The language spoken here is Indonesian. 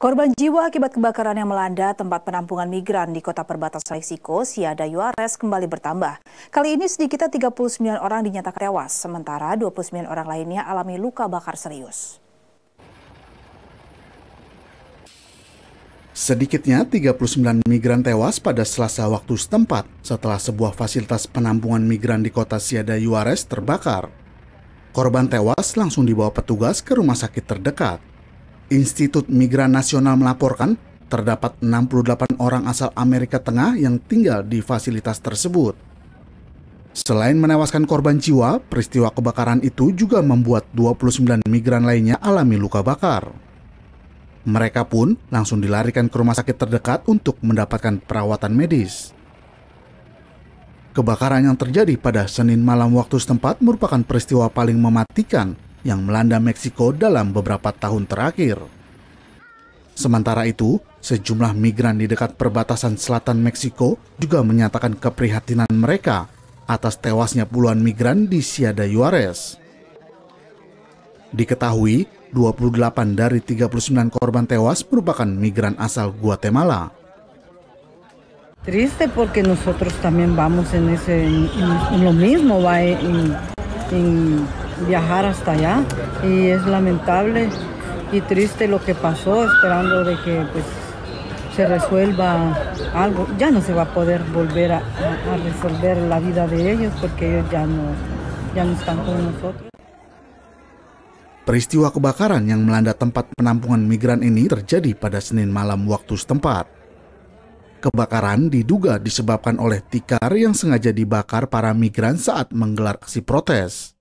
Korban jiwa akibat kebakaran yang melanda tempat penampungan migran di kota perbatasan Meksiko, Siada Juarez kembali bertambah. Kali ini sedikitnya 39 orang dinyatakan tewas, sementara 29 orang lainnya alami luka bakar serius. Sedikitnya 39 migran tewas pada selasa waktu setempat setelah sebuah fasilitas penampungan migran di kota Siada Juarez terbakar. Korban tewas langsung dibawa petugas ke rumah sakit terdekat. Institut Migran Nasional melaporkan terdapat 68 orang asal Amerika Tengah yang tinggal di fasilitas tersebut. Selain menewaskan korban jiwa, peristiwa kebakaran itu juga membuat 29 migran lainnya alami luka bakar. Mereka pun langsung dilarikan ke rumah sakit terdekat untuk mendapatkan perawatan medis. Kebakaran yang terjadi pada Senin malam waktu setempat merupakan peristiwa paling mematikan yang melanda Meksiko dalam beberapa tahun terakhir. Sementara itu, sejumlah migran di dekat perbatasan selatan Meksiko juga menyatakan keprihatinan mereka atas tewasnya puluhan migran di Siada Juarez. Diketahui, 28 dari 39 korban tewas merupakan migran asal Guatemala. Triste porque nosotros también vamos en ese en, en lo mismo va en, en viajar hasta allá y es lamentable y triste lo que pasó, esperando de que pues se resuelva algo. Ya no se va a poder volver a, a resolver la vida de ellos porque ellos ya no, ya no están con nosotros. Peristiwa kebakaran yang melanda tempat penampungan migran ini terjadi pada Senin malam waktu setempat. Kebakaran diduga disebabkan oleh tikar yang sengaja dibakar para migran saat menggelar aksi protes.